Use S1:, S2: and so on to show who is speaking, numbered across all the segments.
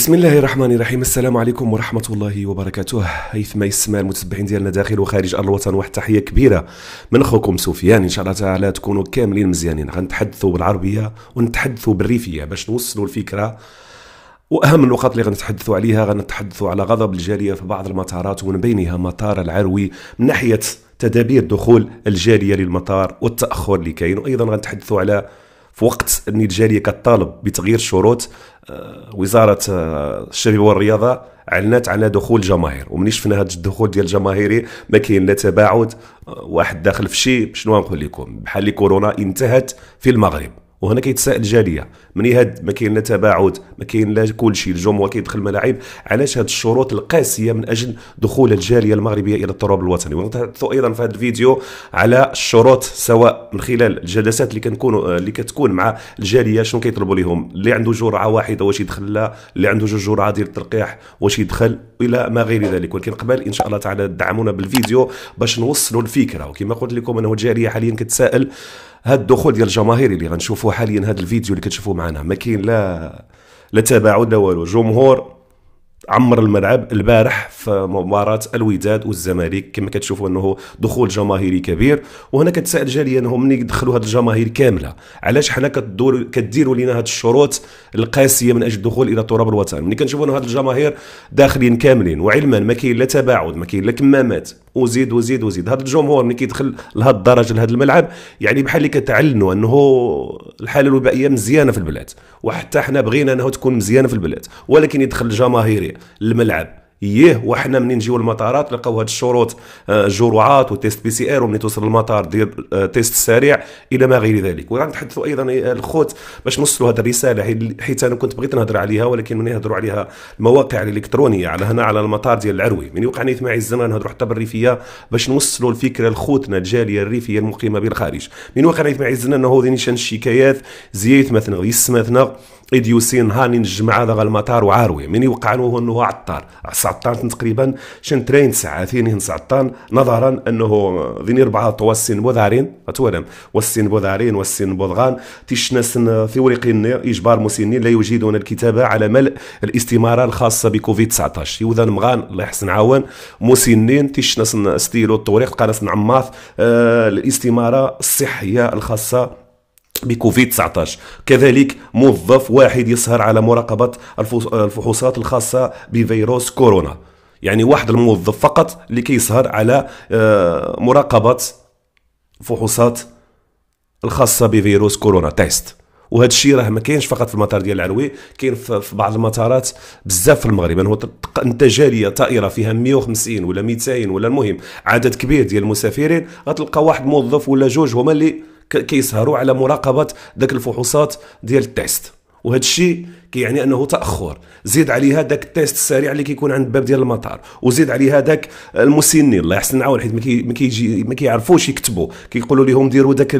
S1: بسم الله الرحمن الرحيم السلام عليكم ورحمة الله وبركاته ما يسمع المتبعين ديالنا داخل وخارج الوطن واحد تحية كبيرة من أخوكم سفيان إن شاء الله تعالى تكونوا كاملين مزيانين غنتحدثوا بالعربية ونتحدثوا بالريفية باش نوصلوا الفكرة واهم النقاط اللي غنتحدثوا عليها غنتحدثوا على غضب الجاليه في بعض المطارات ومن بينها مطار العروي من ناحيه تدابير دخول الجاليه للمطار والتاخر اللي كاين وايضا غنتحدثوا على في وقت ان الجاليه كطالب بتغيير الشروط آه، وزاره آه، الشباب والرياضه اعلنت على دخول جماهير ومني شفنا هذا الدخول ديال الجماهيري ما كاين لا تباعد آه، واحد داخل في شيء شنو نقول لكم بحال كورونا انتهت في المغرب وهنا كيتساءل جاليه من هاد ما كاين لا تباعد ما كاين لا كل شيء الجمهور كيدخل ملاعب علاش هاد الشروط القاسيه من اجل دخول الجاليه المغربيه الى التراب الوطني ونتحدث ايضا في هذا الفيديو على الشروط سواء من خلال الجلسات اللي كنكونوا اللي كتكون مع الجاليه شنو كيطلبوا لهم اللي عنده جرعه واحده واش يدخل لا اللي عنده جوج جرعه ديال التلقيح واش يدخل الى ما غير ذلك ولكن قبل ان شاء الله تعالى دعمونا بالفيديو باش نوصلوا الفكره وكما قلت لكم انه الجاليه حاليا كتساءل هاد الدخول ديال الجماهير اللي غنشوفوا حاليا هاد الفيديو اللي كتشوفوا معنا ما كاين لا لا تباعد لا والو جمهور عمر الملعب البارح في مباراة الوداد والزمالك كما كتشوفوا انه دخول جماهيري كبير وهنا كتسال جاليا انه ملي دخلوا هاد الجماهير كامله علاش حنا كدور كديروا لنا هاد الشروط القاسيه من اجل الدخول الى تراب الوطن ملي كنشوفوا انه هاد الجماهير داخلين كاملين وعلما ما كاين لا تباعد ما كاين لا كمامات وزيد وزيد وزيد هذا الجمهور ملي كيدخل لهاد الدرجه لهذا الملعب يعني بحال اللي كتعلنوا انه الحاله الوبائيه مزيانه في البلاد وحتى حنا بغينا انه تكون مزيانه في البلاد ولكن يدخل الجماهيري الملعب ايه وحنا منين نجيو المطارات نلقاو هاد الشروط آه، جرعات وتيست بي سي ار ومنين توصل المطار دير آه، تيست سريع الى ما غير ذلك ونتحدثوا ايضا آه، الخوت باش نوصلوا هذه الرساله حيت انا كنت بغيت نهضر عليها ولكن من نهضروا عليها المواقع الالكترونيه على هنا على المطار ديال العروي من وقعني نيت معي الزمان نهضروا حتى بالريفيه باش نوصلوا الفكره لخوتنا الجاليه الريفيه المقيمه بالخارج من وقعني نيت معي الزمان انه نيشان الشكايات زيت مثلا مثلا ايديوسين هاني نجمع هذا المطار وعاروي من يوقع له انه عطار عطار تقريبا شن ساعه ساعتين عطار نظرا انه ذين اربعه توسين بوذارين اتولم والسن بوذارين والسن بوضغان تشنس ثوريقين اجبار مسنين لا يجيدون الكتابه على ملء الاستماره الخاصه بكوفيد 19 يوذا مغان الله يحسن عون مسنين تيشناس ستيلو الطريق قناص نعماث آه، الاستماره الصحيه الخاصه بكوفيد 19 كذلك موظف واحد يسهر على مراقبة الفحوصات الخاصة بفيروس كورونا يعني واحد الموظف فقط اللي كيسهر على آه، مراقبة الفحوصات الخاصة بفيروس كورونا تيست وهذا الشيء راه ما كاينش فقط في المطار ديال العلوي كاين في بعض المطارات بزاف في المغرب يعني هو انت جاليه طائره فيها 150 ولا 200 ولا المهم عدد كبير ديال المسافرين غتلقى واحد موظف ولا جوج هما اللي كيسهروا على مراقبه ذاك الفحوصات ديال التيست وهذا الشيء كيعني انه تاخر زيد عليها ذاك التيست السريع اللي كيكون عند الباب ديال المطار وزيد عليها ذاك المسنين الله يحسن عون حيت ما كيجي ما كيعرفوش يكتبوا كيقولوا لهم ديروا ذاك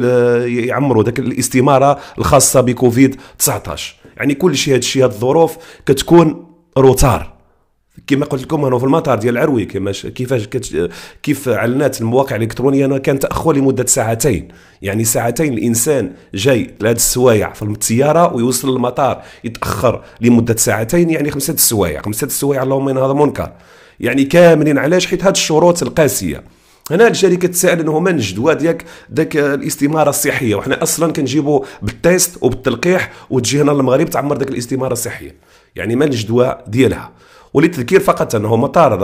S1: يعمروا ذاك الاستماره الخاصه بكوفيد 19 يعني كل شيء هذا الشيء هذه الظروف كتكون روتار كما قلت لكم انا في المطار ديال العروي كما كيفاش كيف اعلنت المواقع الالكترونيه انا كان تاخر لمده ساعتين يعني ساعتين الانسان جاي لهاد السوايع في السياره ويوصل للمطار يتاخر لمده ساعتين يعني خمسه السوايع خمسه السوايع اللهم ان هذا منكر يعني كاملين علاش حيت هاد الشروط القاسيه هنا الشركه تسال انه من الجدوى ديالك ذاك الاستماره الصحيه وحنا اصلا كنجيبو بالتيست وبالتلقيح وتجي هنا للمغرب تعمر ذاك الاستماره الصحيه يعني ما الجدوى ديالها وللتذكير فقط انه مطار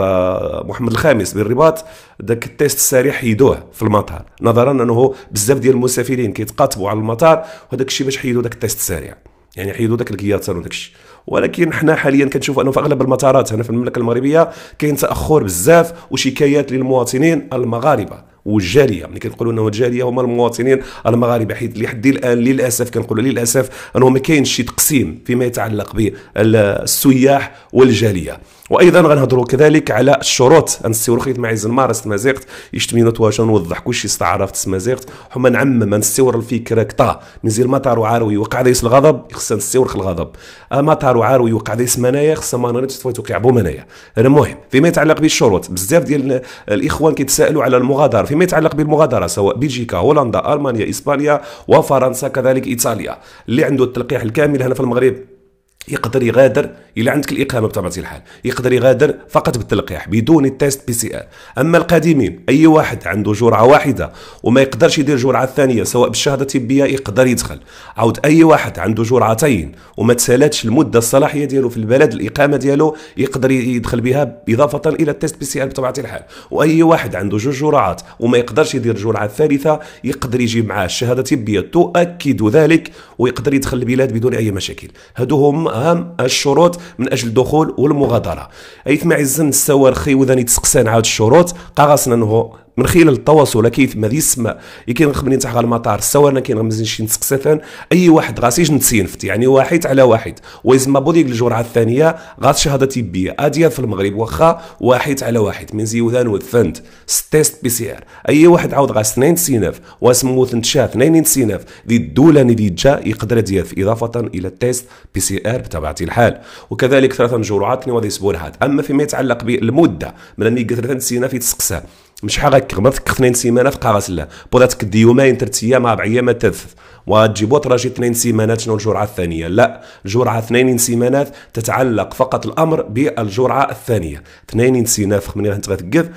S1: محمد الخامس بالرباط ذاك التيست السريع حيدوه في المطار نظرا انه بزاف ديال المسافرين كيتقاتبوا على المطار وهذاك الشيء باش حيدوا ذاك التيست السريع يعني حيدوا ذاك الكياتر وداك الشيء ولكن حنا حاليا كنشوف انه في اغلب المطارات هنا في المملكه المغربيه كاين تاخر بزاف وشكايات للمواطنين المغاربه والجاريه ملي كنقولوا انه الجاليه هما المواطنين المغاربه حيت لحد الان للاسف كنقولوا للاسف انه ما كاينش شي تقسيم فيما يتعلق بالسياح والجاليه وايضا غنهضروا كذلك على الشروط ان السيورخيت معي مارست مازيغت يشتمينا تواجه نوضح كلشي استعرفت مازيغت حما نعمم نستور الفكره كطا نزير مطار وعاروي وقع ديس الغضب خصنا نستورخ الغضب مطار وعاروي وقع ديس منايا خصنا ما نريدش تفوتوا كيعبوا منايا المهم فيما يتعلق بالشروط بزاف ديال الاخوان كيتسائلوا على المغادره فيما يتعلق بالمغادره سواء بلجيكا هولندا المانيا اسبانيا وفرنسا كذلك ايطاليا اللي عنده التلقيح الكامل هنا في المغرب يقدر يغادر الى عندك الاقامه بطبيعه الحال يقدر يغادر فقط بالتلقيح بدون التيست بي سي ار اما القادمين اي واحد عنده جرعه واحده وما يقدرش يدير جرعه ثانيه سواء بالشهاده الطبيه يقدر يدخل عاود اي واحد عنده جرعتين وما تسالاتش المده الصلاحيه ديالو في البلد الاقامه ديالو يقدر يدخل بها اضافه الى التيست بي سي ار بطبيعه الحال واي واحد عنده جوج جرعات وما يقدرش يدير الجرعه الثالثه يقدر يجيب معاه الشهاده الطبيه تؤكد ذلك ويقدر يدخل البلاد بدون اي مشاكل هادو هما أهم الشروط من أجل الدخول والمغادرة أيثما عزن السوار وذاني تسقسان عاد الشروط قاغسنا نهو من خلال التواصل كيف ما يكين كينغخمني نتاع المطار سواء انا شي نسقسفان اي واحد غاسيش نتسينفت يعني واحد على واحد ويزما بوديك الجرعه الثانيه غاس شهاده طبيه اديا في المغرب واخا واحد على واحد من زيودان وثنت ستيست بي سي ار اي واحد عاود غاس اثنين تسيناف واسمو تنتشا اثنين تسيناف دي الدوله اللي جا يقدر دياف اضافه الى التيست بي سي ار بطبيعه الحال وكذلك ثلاثه جرعات وذي هاد اما فيما يتعلق بالمده من اني قلت ثلاثه تسيناف يتسقسى مش حق هكا ما سيمانه في قراصله بودات كدي يومين ثلاث ايام اربع ايام ثلاث وتجيبوا تراجي اثنين سيمانات شنو الجرعه الثانيه لا الجرعه اثنين سيمانات تتعلق فقط الامر بالجرعه الثانيه اثنين سيناف من راه تغتقف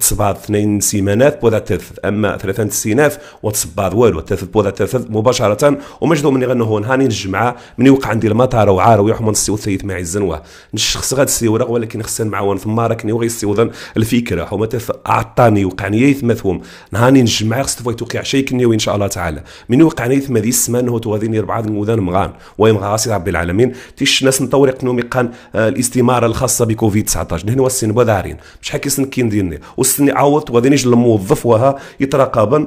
S1: تصباد اثنين سيمانات بوذا تلث اما ثلاثه سيناف وتصباد والو تلث بوذا تلث مباشره ومجدو مني هون هاني الجمعه مني وقع عندي المطار وعار ويحمن السي وثيث معي الزنوه نشخص غاد السيوره ولكن خسان معاون ثم راكني وغي السيوضن الفكره وما عطاني وقعني يثمثهم هاني الجمعه توقيع فويتو كيعشيكني وان شاء الله تعالى مني وقعني حيث ما السمان هو توغادين يربعة نودان مغان ويمغا غاسي رب العالمين تيش ناس نطورق نومي قان آه، الاستمارة الخاصة بكوفيد 19 نحن وسن بذارين مش حكي سن كين ديني وسن عوض توغادين يجي الموظف وها يتراقبا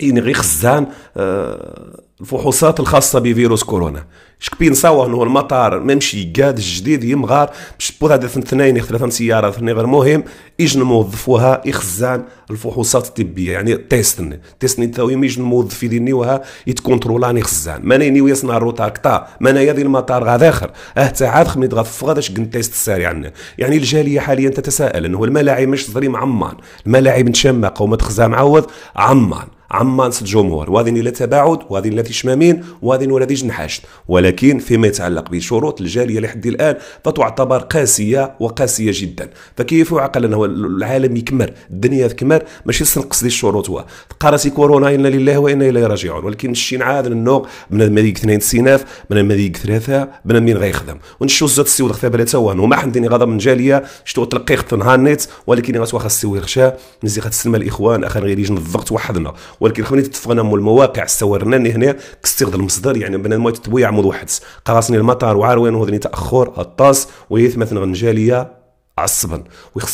S1: ينغي خزان آه، الفحوصات الخاصه بفيروس كورونا شكبي نصاوه انه المطار ممشي قاد الجديد يمغار باش بود هذا اثنين ثلاثه سيارات غير مهم ايجن موظفوها يخزان الفحوصات الطبيه يعني تيستن تيستن تاويم يجن موظف دينيوها يتكونترولان يخزان ماني نيو يصنع الروتار كتا ماني نايا المطار غاد اخر اه تاع خمي تغفغ هذا شكن تيست السريع عنا يعني الجاليه حاليا تتساءل انه الملاعب مش تظريم عمان الملاعب تشمق وما تخزان معوض عمان عمانس الجمهور واذن الى تباعد واذن الى شمامين واذن ولدي جنحاشت ولكن فيما يتعلق بشروط الجاليه لحد الان فتعتبر قاسيه وقاسيه جدا فكيف عقل انه العالم يكمر الدنيا تكمر ماشي سنقص لي الشروط هو قراتي كورونا انا لله وانا اليه راجعون ولكن شي نعاد النوق من المريك اثنين سيناف من المريك ثلاثه من مين غيخدم ونشوف زاد السي ودخ ثلاثه وان وما حمدني غضب من جاليه شتو تلقي خط نهار نيت ولكن غتواخا السي ويرشا مزي غتسلم الاخوان اخر غير يجن الضغط وحدنا ولكن خوني تتفقنا مول المواقع استورناني هنا كستغد المصدر يعني بنا ما تتبوي عمود واحد قراصني المطار وعار وين وذني تاخر الطاس ويثمثن غنجاليه عصبا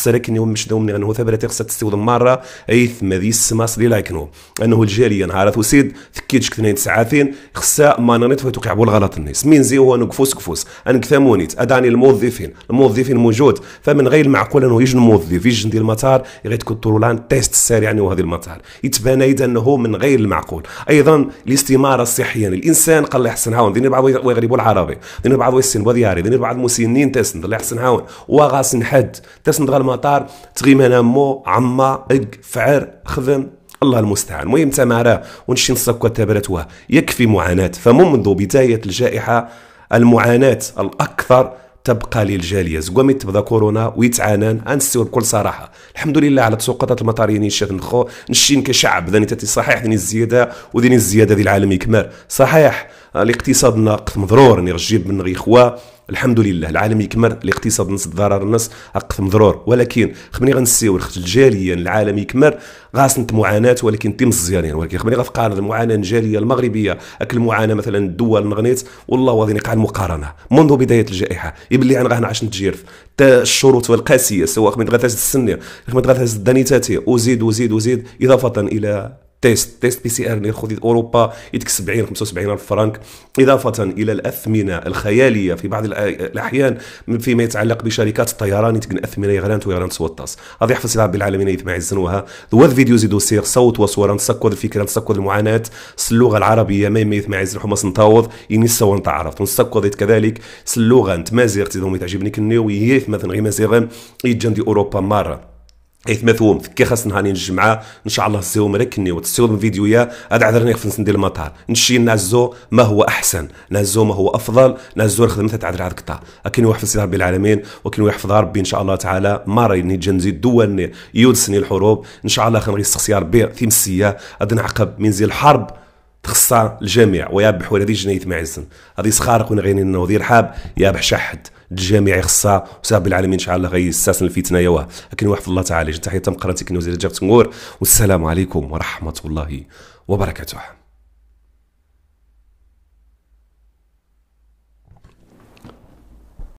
S1: لكن يوم مش دوم انه ثبت خصها تستود مره اي ثم ذي السما صدي لايكنو انه الجاليه نهار توسيد ثكيتش كثنين تسعافين خصها ما نانيت فتوقع بالغلط الناس مين زي هو نقفوس قفوس كثامونيت اداني الموظفين الموظفين موجود فمن غير المعقول انه يجي موظف يجي ديال المطار يغير تكون لان تيست سريع يعني وهذه المطار يتبان ايضا انه من غير المعقول ايضا الاستماره الصحيه يعني الانسان قال لي حسن هاون ديني بعض ويغربوا العربي ديني بعض ويسن بودياري ديني بعض مسنين تسن الله يحسن هاون وغاسن حد تصندغ المطار تغيم انا مو عما اق فعر خذن الله المستعان المهم تمارا ونشي نصكوا تبرتوه يكفي معاناة فمنذ بداية الجائحة المعاناة الأكثر تبقى للجالية زقومي تبدا كورونا ويتعانان انسيو بكل صراحة الحمد لله على تسوقطات المطاريين نشات نخو نشين كشعب ذاني تاتي صحيح ذني الزيادة وذني الزيادة ذي العالم يكمل صحيح الاقتصاد ناقص مضرور يعني غجيب من غيخوا الحمد لله العالم يكمر الاقتصاد نص ضرر نص اقف مضرور ولكن خمني غنسيو الخت الجاليه العالم يكمر غاس نت معاناه ولكن تيم الزيانين ولكن خمني غنقارن المعاناه الجاليه المغربيه اكل المعاناه مثلا الدول المغنيت والله واضي نقع المقارنه منذ بدايه الجائحه يبلي انا غنعش نتجيرف تا الشروط والقاسيه سواء خمني غاتاس السنيه خمني غاتاس الدانيتاتي وزيد وزيد وزيد اضافه الى تيست تيست بي سي ار اللي ياخذ اوروبا يدك 70 75 الف فرنك اضافه الى الاثمنه الخياليه في بعض الاحيان فيما يتعلق بشركات الطيران يتقن اثمنه يغرانت ويغرانت سوطاس هذا يحفظ العاب بالعالمين يتمع عزنوها ذواد فيديو زيدو سير صوت وصوره نسكر الفكره نسكر المعاناه اللغه العربيه ما يتمع عزن حمص نتاوض ينسوا نتعرف نسكر كذلك اللغه نتمازير تيدوم تعجبني كنيو يهيث مثلا غير مازيغ يتجندي اوروبا مره ما ثومت كي خاصنا هاني الجمعه ان شاء الله السيوم ركني وتسيوم فيديويا هذا عذرني خفنس ندير المطار نشي نازو ما هو احسن نازو ما هو افضل نازو الخدمه تعذر على القطاع لكن يحفظ ربي العالمين وكن يحفظ ربي ان شاء الله تعالى ما راني جنزي دولني يودسني الحروب ان شاء الله خمري يا ربي في مسيه عقب من زي الحرب تخصها الجميع ويا بحوال هذه معزن هذه سخارق وين غيرين انه رحاب يا بحشحد الجميع خصها وسبب العالمين ان شاء الله الساس الفتنه يواه لكن وحفظ الله تعالى تحيه تمقرنتك وزير جاب تنور والسلام عليكم ورحمه الله وبركاته